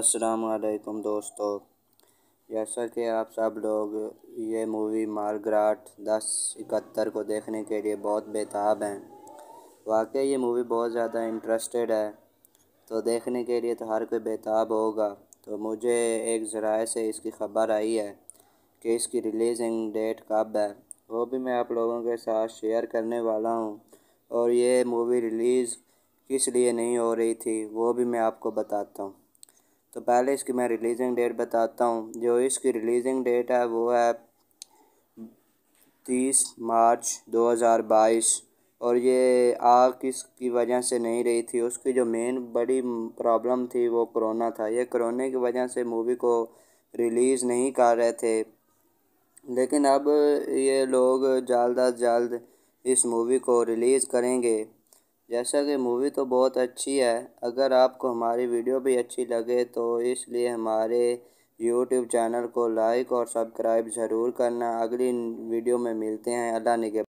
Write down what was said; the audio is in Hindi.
अस्सलाम वालेकुम दोस्तों जैसा कि आप सब लोग ये मूवी मार्गराट दस इकहत्तर को देखने के लिए बहुत बेताब हैं वाकई ये मूवी बहुत ज़्यादा इंटरेस्टेड है तो देखने के लिए तो हर कोई बेताब होगा तो मुझे एक ज़राए से इसकी ख़बर आई है कि इसकी रिलीजिंग डेट कब है वो भी मैं आप लोगों के साथ शेयर करने वाला हूँ और ये मूवी रिलीज़ किस लिए नहीं हो रही थी वो भी मैं आपको बताता हूँ तो पहले इसकी मैं रिलीजिंग डेट बताता हूँ जो इसकी रिलीजिंग डेट है वो है तीस मार्च 2022 और ये आग किसकी वजह से नहीं रही थी उसकी जो मेन बड़ी प्रॉब्लम थी वो कोरोना था ये कोरोना की वजह से मूवी को रिलीज़ नहीं कर रहे थे लेकिन अब ये लोग जल्द अज जल्द इस मूवी को रिलीज़ करेंगे जैसा कि मूवी तो बहुत अच्छी है अगर आपको हमारी वीडियो भी अच्छी लगे तो इसलिए हमारे यूट्यूब चैनल को लाइक और सब्सक्राइब ज़रूर करना अगली वीडियो में मिलते हैं अल्लाह ने